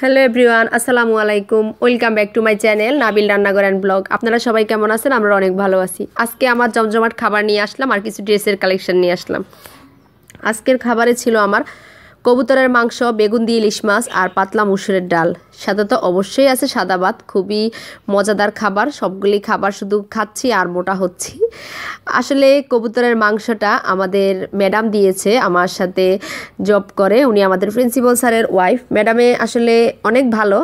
hello everyone আসসালামু আলাইকুম welcome back to my channel Nabil রান্নাঘর অ্যান্ড ব্লগ আপনারা সবাই কেমন আছেন আমরা অনেক ভালো আছি আজকে আমার জমজমাট খাবার নিয়ে আসলাম আর কিছু ড্রেসের কালেকশন নিয়ে আসলাম আজকের খাবারে ছিল আমার কবুতরের মাংস বেগুন দিয়ে ইলিশ মাছ আর পাতলা মুসুরের ডাল সাথে তো অবশ্যই আছে সাদা ভাত খুবই মজাদার খাবার সবগুলি খাবার শুধু খাচ্ছি আর মোটা হচ্ছি আসলে কবুতরের মাংসটা আমাদের ম্যাডাম দিয়েছে আমার সাথে জব করে উনি আমাদের প্রিন্সিপাল স্যারের ওয়াইফ ম্যাডামে আসলে অনেক ভালো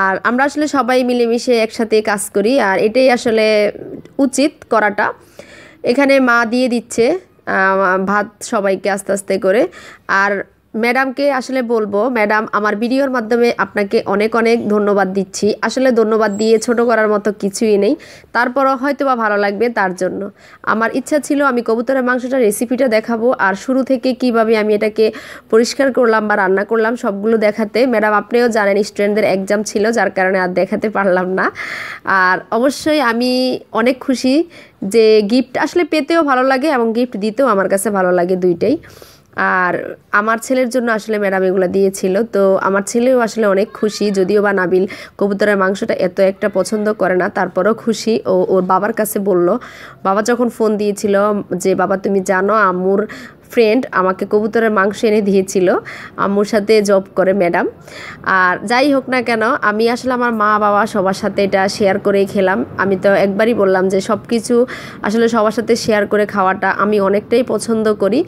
আর আমরা আসলে সবাই মিলেমিশে একসাথে কাজ করি আর এটাই আসলে উচিত করাটা এখানে মা দিয়ে দিচ্ছে ভাত সবাইকে আস্তে আস্তে করে আর ম্যাডামকে আসলে বলবো ম্যাডাম আমার ভিডিওর মাধ্যমে আপনাকে অনেক অনেক ধন্যবাদ দিচ্ছি আসলে ধন্যবাদ দিয়ে ছোট করার মতো কিছুই নেই তারপরও হয়তো বা ভালো লাগবে তার জন্য আমার ইচ্ছা ছিল আমি কবুতরের মাংসটার রেসিপিটা দেখাবো আর শুরু থেকে কিভাবে আমি এটাকে পরিষ্কার করলাম বা রান্না করলাম সবগুলো দেখাতে ম্যাডাম আপনিও জানেন স্টুডেন্টদের এক্সাম ছিল যার কারণে আর দেখাতে পারলাম না আর অবশ্যই আমি অনেক খুশি যে গিফট আসলে পেতেও ভালো লাগে এবং গিফট দিতেও আমার কাছে ভালো লাগে দুইটাই আর আমার ছেলের জন্য আসলে ম্যাডাম এগুলো দিয়েছিল তো আমার ছেলেও আসলে অনেক খুশি যদিও বা নাবিল কবুতরের মাংসটা এত একটা পছন্দ করে না তারপরও খুশি ও ওর বাবার কাছে বলল বাবা যখন ফোন দিয়েছিল যে বাবা তুমি জানো আম্মুর ফ্রেন্ড আমাকে কবুতরের মাংস এনে দিয়েছিল আম্মুর সাথে জব করে ম্যাডাম আর যাই হোক না কেন আমি আসলে আমার মা বাবা সবার সাথে এটা শেয়ার করেই খেলাম আমি তো একবারই বললাম যে সব কিছু আসলে সবার সাথে শেয়ার করে খাওয়াটা আমি অনেকটাই পছন্দ করি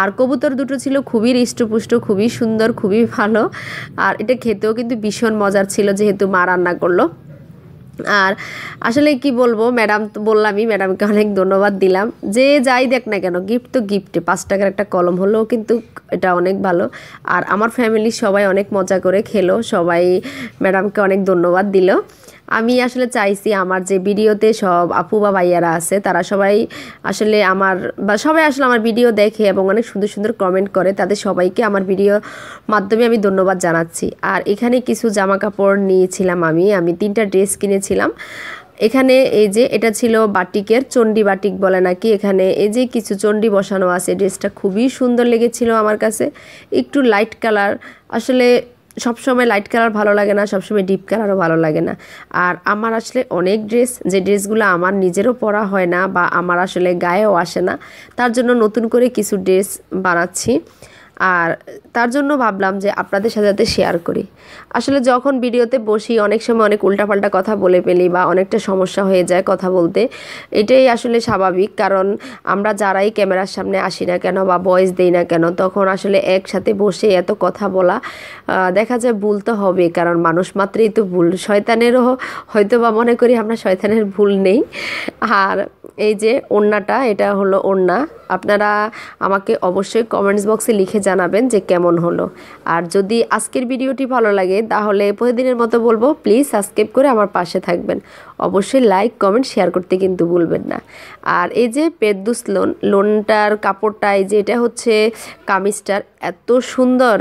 আর কবুতর দুটো ছিল খুবই হৃষ্টপুষ্ট খুবই সুন্দর খুবই ভালো আর এটা খেতেও কিন্তু ভীষণ মজার ছিল যেহেতু মা রান্না করলো আর আসলে কি বলবো ম্যাডাম তো বললামই ম্যাডামকে অনেক ধন্যবাদ দিলাম যে যাই দেখ না কেন গিফট তো গিফটে পাঁচ টাকার একটা কলম হলেও কিন্তু এটা অনেক ভালো আর আমার ফ্যামিলির সবাই অনেক মজা করে খেলো সবাই ম্যাডামকে অনেক ধন্যবাদ দিল আমি আসলে চাইছি আমার যে ভিডিওতে সব আপু বা ভাইয়ারা আছে তারা সবাই আসলে আমার বা সবাই আসলে আমার ভিডিও দেখে এবং অনেক সুন্দর সুন্দর কমেন্ট করে তাদের সবাইকে আমার ভিডিও মাধ্যমে আমি ধন্যবাদ জানাচ্ছি আর এখানে কিছু জামা কাপড় নিয়েছিলাম আমি আমি তিনটা ড্রেস কিনেছিলাম এখানে এই যে এটা ছিল বাটিকের চণ্ডী বাটিক বলে নাকি এখানে এই যে কিছু চণ্ডী বসানো আছে ড্রেসটা খুবই সুন্দর লেগেছিল আমার কাছে একটু লাইট কালার আসলে সবসময় লাইট কালার ভালো লাগে না সবসময় ডিপ কালারও ভালো লাগে না আর আমার আসলে অনেক ড্রেস যে ড্রেসগুলো আমার নিজেরও পরা হয় না বা আমার আসলে গায়েও আসে না তার জন্য নতুন করে কিছু ড্রেস বানাচ্ছি আর তার জন্য ভাবলাম যে আপনাদের সাথে সাথে শেয়ার করি আসলে যখন ভিডিওতে বসি অনেক সময় অনেক উল্টাপাল্টা কথা বলে ফেলি বা অনেকটা সমস্যা হয়ে যায় কথা বলতে এটাই আসলে স্বাভাবিক কারণ আমরা যারাই ক্যামেরার সামনে আসি না কেন বা ভয়েস দেই না কেন তখন আসলে একসাথে বসে এত কথা বলা দেখা যায় ভুল তো হবে কারণ মানুষ মাত্রেই তো ভুল শয়তানেরও হয়তো বা মনে করি আমরা শয়তানের ভুল নেই আর এই যে ওন্নাটা এটা হলো ওন্না আপনারা আমাকে অবশ্যই কমেন্টস বক্সে লিখে জানাবেন যে কেমন হলো আর যদি আজকের ভিডিওটি ভালো লাগে তাহলে প্রতিদিনের মতো বলবো প্লিজ সাবস্ক্রাইব করে আমার পাশে থাকবেন অবশ্যই লাইক কমেন্ট শেয়ার করতে কিন্তু ভুলবেন না আর এই যে পেদ্দুস লোন লোনটার কাপড়টা এই যে এটা হচ্ছে কামিজটার এত সুন্দর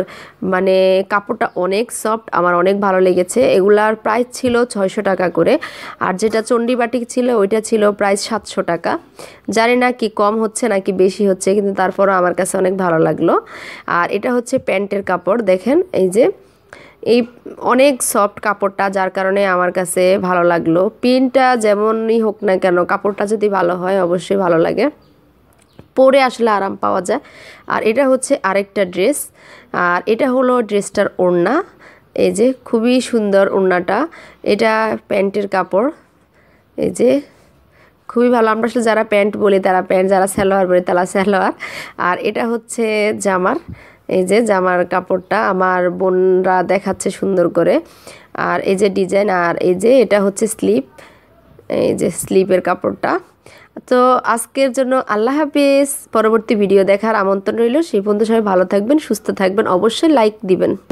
মানে কাপড়টা অনেক সফট আমার অনেক ভালো লেগেছে এগুলার প্রাইস ছিল ছয়শো টাকা করে আর যেটা চণ্ডীবাটিক ছিল ওইটা ছিল প্রায় সাতশো টাকা জানি না কি কম হচ্ছে নাকি বেশি হচ্ছে কিন্তু তারপরও আমার কাছে অনেক ভালো লাগলো আর এটা হচ্ছে প্যান্টের কাপড় দেখেন এই যে এই অনেক সফট কাপড়টা যার কারণে আমার কাছে ভালো লাগলো পিনটা যেমনই হোক না কেন কাপড়টা যদি ভালো হয় অবশ্যই ভালো লাগে পরে আসলে আরাম পাওয়া যায় আর এটা হচ্ছে আরেকটা ড্রেস আর এটা হলো ড্রেসটার ওড়না এই যে খুবই সুন্দর ওড়নাটা এটা প্যান্টের কাপড় এই যে খুবই ভালো আমরা আসলে যারা প্যান্ট বলি তারা প্যান্ট যারা স্যালোয়ার বলি তারা স্যালোয়ার আর এটা হচ্ছে জামার এই যে জামার কাপড়টা আমার বোনরা দেখাচ্ছে সুন্দর করে আর এই যে ডিজাইন আর এই যে এটা হচ্ছে স্লিপ এই যে স্লিপের কাপড়টা তো আজকের জন্য আল্লাহ হাফিজ পরবর্তী ভিডিও দেখার আমন্ত্রণ রইল সেই পর্যন্ত সবাই ভালো থাকবেন সুস্থ থাকবেন অবশ্যই লাইক দিবেন